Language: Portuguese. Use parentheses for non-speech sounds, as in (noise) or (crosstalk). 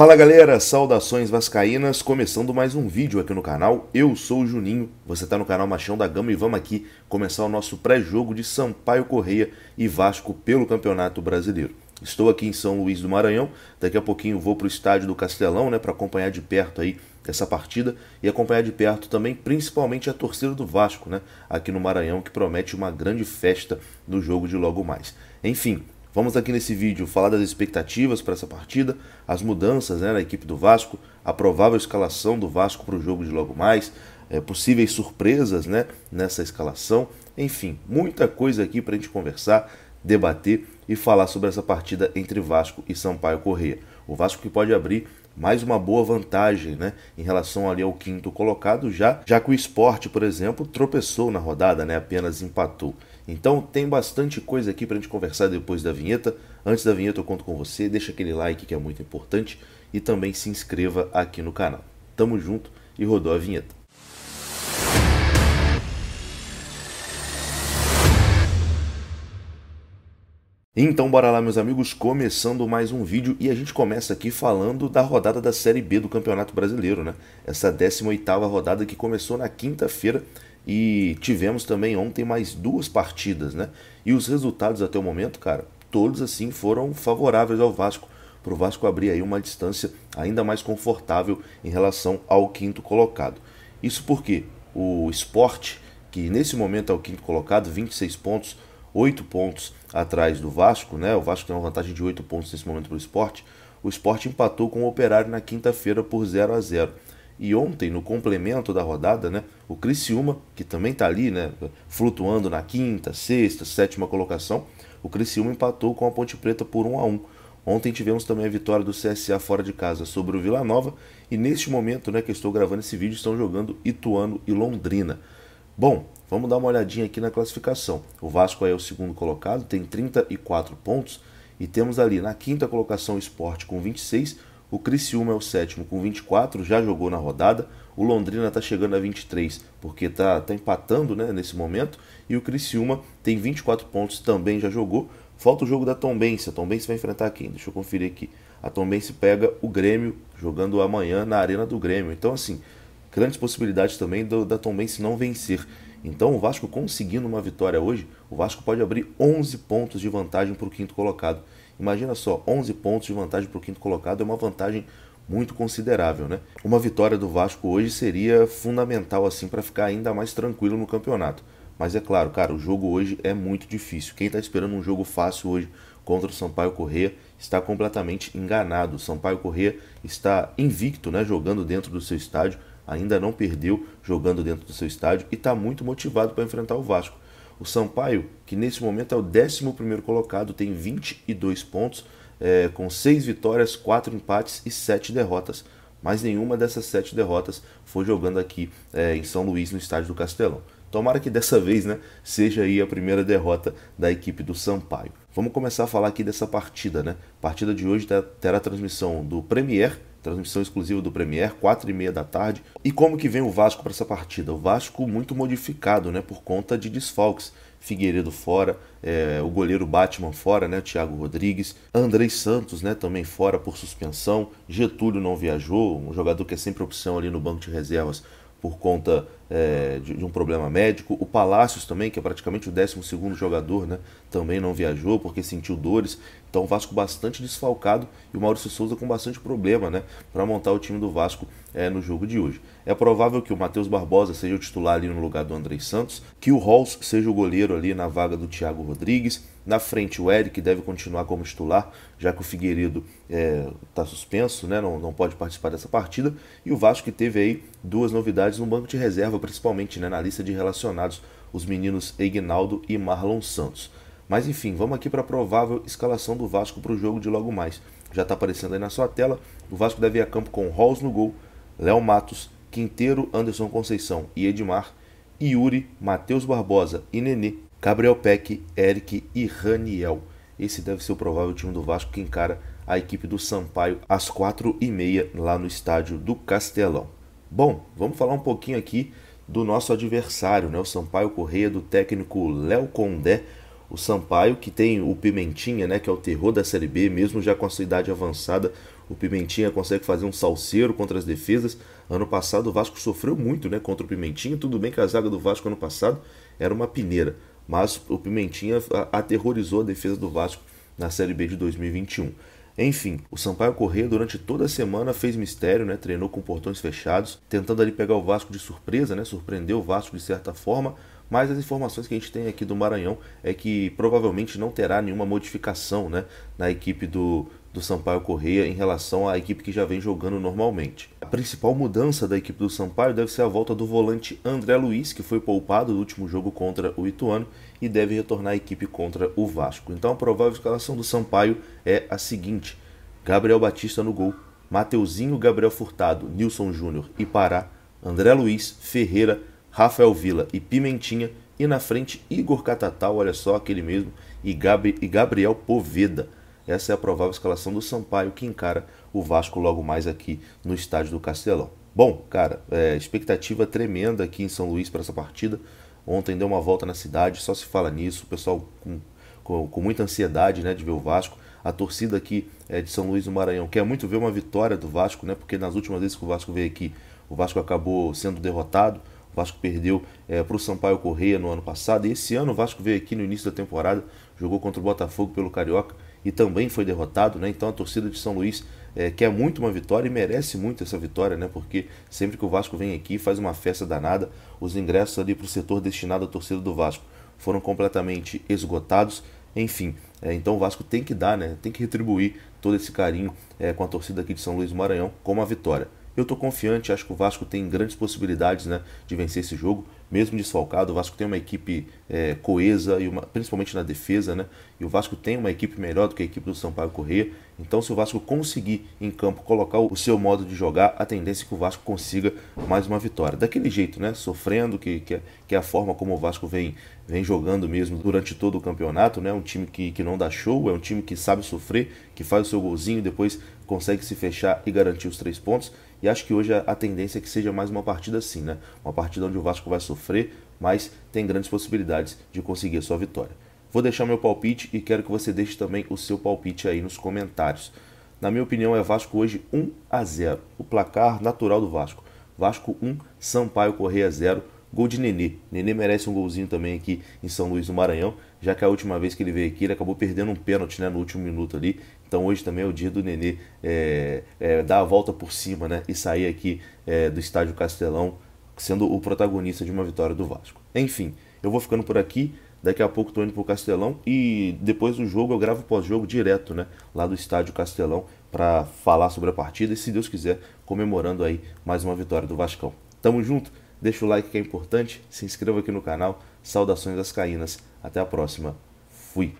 Fala galera, saudações vascaínas, começando mais um vídeo aqui no canal. Eu sou o Juninho, você está no canal Machão da Gama e vamos aqui começar o nosso pré-jogo de Sampaio Correia e Vasco pelo Campeonato Brasileiro. Estou aqui em São Luís do Maranhão, daqui a pouquinho vou para o estádio do Castelão, né, para acompanhar de perto aí essa partida e acompanhar de perto também, principalmente a torcida do Vasco, né, aqui no Maranhão, que promete uma grande festa no jogo de logo mais. Enfim, Vamos aqui nesse vídeo falar das expectativas para essa partida, as mudanças né, na equipe do Vasco, a provável escalação do Vasco para o jogo de logo mais, é, possíveis surpresas né, nessa escalação, enfim, muita coisa aqui para a gente conversar, debater e falar sobre essa partida entre Vasco e Sampaio Correia. O Vasco que pode abrir mais uma boa vantagem né, em relação ali ao quinto colocado, já, já que o esporte, por exemplo, tropeçou na rodada, né, apenas empatou. Então tem bastante coisa aqui para a gente conversar depois da vinheta. Antes da vinheta eu conto com você, deixa aquele like que é muito importante e também se inscreva aqui no canal. Tamo junto e rodou a vinheta. Então bora lá meus amigos, começando mais um vídeo e a gente começa aqui falando da rodada da Série B do Campeonato Brasileiro, né? Essa 18ª rodada que começou na quinta-feira e tivemos também ontem mais duas partidas, né? E os resultados até o momento, cara, todos assim foram favoráveis ao Vasco, para o Vasco abrir aí uma distância ainda mais confortável em relação ao quinto colocado. Isso porque o esporte, que nesse momento é o quinto colocado, 26 pontos, 8 pontos atrás do Vasco, né? O Vasco tem uma vantagem de 8 pontos nesse momento para o esporte. O esporte empatou com o Operário na quinta-feira por 0 a 0 E ontem, no complemento da rodada, né, o Criciúma, que também está ali, né, flutuando na quinta, sexta, sétima colocação, o Criciúma empatou com a Ponte Preta por 1 a 1 Ontem tivemos também a vitória do CSA fora de casa sobre o Vila Nova e neste momento né, que eu estou gravando esse vídeo estão jogando Ituano e Londrina. Bom, Vamos dar uma olhadinha aqui na classificação. O Vasco é o segundo colocado, tem 34 pontos. E temos ali na quinta colocação o Sport com 26. O Criciúma é o sétimo com 24, já jogou na rodada. O Londrina está chegando a 23, porque está tá empatando né, nesse momento. E o Criciúma tem 24 pontos, também já jogou. Falta o jogo da Tombense. A Tombense vai enfrentar quem? Deixa eu conferir aqui. A Tombense pega o Grêmio, jogando amanhã na Arena do Grêmio. Então, assim, grandes possibilidades também do, da se não vencer. Então, o Vasco conseguindo uma vitória hoje, o Vasco pode abrir 11 pontos de vantagem para o quinto colocado. Imagina só, 11 pontos de vantagem para o quinto colocado é uma vantagem muito considerável, né? Uma vitória do Vasco hoje seria fundamental assim para ficar ainda mais tranquilo no campeonato. Mas é claro, cara, o jogo hoje é muito difícil. Quem está esperando um jogo fácil hoje contra o Sampaio Corrêa está completamente enganado. O Sampaio Corrêa está invicto, né, jogando dentro do seu estádio ainda não perdeu jogando dentro do seu estádio e está muito motivado para enfrentar o Vasco. O Sampaio, que nesse momento é o 11 colocado, tem 22 pontos, é, com 6 vitórias, 4 empates e 7 derrotas. Mas nenhuma dessas 7 derrotas foi jogando aqui é, em São Luís, no estádio do Castelão. Tomara que dessa (laughs) vez né, seja aí a primeira derrota da equipe do Sampaio. Vamos começar a falar aqui dessa partida. Né? A partida de hoje terá transmissão do Premier transmissão exclusiva do Premier, 4 e meia da tarde. E como que vem o Vasco para essa partida? O Vasco muito modificado, né, por conta de desfalques. Figueiredo fora, é, o goleiro Batman fora, né, Thiago Rodrigues, Andrei Santos, né, também fora por suspensão, Getúlio não viajou, um jogador que é sempre opção ali no banco de reservas por conta é, de, de, um problema médico. O Palácios também, que é praticamente o 12 jogador, né, também não viajou porque sentiu dores. Então o Vasco bastante desfalcado e o Maurício Souza com bastante problema né, para montar o time do Vasco é, no jogo de hoje. É provável que o Matheus Barbosa seja o titular ali no lugar do André Santos, que o Halls seja o goleiro ali na vaga do Thiago Rodrigues. Na frente o Eric deve continuar como titular, já que o Figueiredo está é, tá suspenso, né, não, não pode participar dessa partida. E o Vasco que teve aí duas novidades no banco de reserva principalmente né, na lista de relacionados, os meninos Eginaldo e Marlon Santos. Mas enfim, vamos aqui para a provável escalação do Vasco para o jogo de logo mais. Já está aparecendo aí na sua tela. O Vasco deve ir a campo com Rolls no gol, Léo Matos, Quinteiro, Anderson Conceição e Edmar, Yuri, Matheus Barbosa e Nenê, Gabriel Peck, Eric e Raniel. Esse deve ser o provável time do Vasco que encara a equipe do Sampaio às 4h30 lá no estádio do Castelão. Bom, vamos falar um pouquinho aqui do nosso adversário, né? o Sampaio Correia, do técnico Léo Condé. O Sampaio, que tem o Pimentinha, né? que é o terror da Série B, mesmo já com a sua idade avançada, o Pimentinha consegue fazer um salseiro contra as defesas. Ano passado o Vasco sofreu muito né? contra o Pimentinha. Tudo bem que a zaga do Vasco ano passado era uma peneira, mas o Pimentinha aterrorizou a defesa do Vasco na Série B de 2021. Enfim, o Sampaio Corrêa durante toda a semana fez mistério, né? Treinou com portões fechados, tentando ali pegar o Vasco de surpresa, né? Surpreendeu o Vasco de certa forma, mas as informações que a gente tem aqui do Maranhão é que provavelmente não terá nenhuma modificação né, na equipe do, do Sampaio Correia em relação à equipe que já vem jogando normalmente. A principal mudança da equipe do Sampaio deve ser a volta do volante André Luiz, que foi poupado no último jogo contra o Ituano e deve retornar à equipe contra o Vasco. Então a provável escalação do Sampaio é a seguinte: Gabriel Batista no gol, Mateuzinho, Gabriel Furtado, Nilson Júnior e Pará, André Luiz, Ferreira, Rafael Vila e Pimentinha e na frente Igor Catatal, olha só aquele mesmo, e, Gabi, e Gabriel Poveda. Essa é a provável escalação do Sampaio que encara o Vasco logo mais aqui no estádio do Castelão. Bom, cara, é, expectativa tremenda aqui em São Luís para essa partida. Ontem deu uma volta na cidade, só se fala nisso, o pessoal com, com, com muita ansiedade né, de ver o Vasco a torcida aqui é, de São Luís do Maranhão quer muito ver uma vitória do Vasco, né? Porque nas últimas vezes que o Vasco veio aqui, o Vasco acabou sendo derrotado. O Vasco perdeu é, para o Sampaio Correia no ano passado. E esse ano o Vasco veio aqui no início da temporada, jogou contra o Botafogo pelo Carioca e também foi derrotado, né? Então a torcida de São Luís é, quer muito uma vitória e merece muito essa vitória, né? Porque sempre que o Vasco vem aqui faz uma festa danada, os ingressos ali para o setor destinado à torcida do Vasco foram completamente esgotados. Enfim, é, então o Vasco tem que dar, né? Tem que retribuir todo esse carinho é, com a torcida aqui de São Luís do Maranhão com uma vitória. Eu estou confiante, acho que o Vasco tem grandes possibilidades né, de vencer esse jogo mesmo desfalcado, o Vasco tem uma equipe é, coesa, e uma, principalmente na defesa, né? E o Vasco tem uma equipe melhor do que a equipe do Sampaio Corrêa. Então, se o Vasco conseguir em campo colocar o seu modo de jogar, a tendência é que o Vasco consiga mais uma vitória. Daquele jeito, né? Sofrendo, que, que, é, que é a forma como o Vasco vem, vem jogando mesmo durante todo o campeonato, né? Um time que, que não dá show, é um time que sabe sofrer, que faz o seu golzinho, depois consegue se fechar e garantir os três pontos. E acho que hoje a, a tendência é que seja mais uma partida assim, né? Uma partida onde o Vasco vai sofrer sofrer, mas tem grandes possibilidades de conseguir a sua vitória. Vou deixar meu palpite e quero que você deixe também o seu palpite aí nos comentários. Na minha opinião, é Vasco hoje 1 a 0. O placar natural do Vasco. Vasco 1, Sampaio Correia 0. Gol de Nenê. Nenê merece um golzinho também aqui em São Luís do Maranhão, já que a última vez que ele veio aqui ele acabou perdendo um pênalti né, no último minuto ali. Então hoje também é o dia do Nenê é, é, dar a volta por cima né, e sair aqui é, do estádio Castelão sendo o protagonista de uma vitória do Vasco. Enfim, eu vou ficando por aqui. Daqui a pouco estou indo para o Castelão e depois do jogo eu gravo pós-jogo direto, né? Lá do estádio Castelão para falar sobre a partida e, se Deus quiser, comemorando aí mais uma vitória do Vascão. Tamo junto, deixa o like que é importante, se inscreva aqui no canal. Saudações das Caínas, até a próxima. Fui!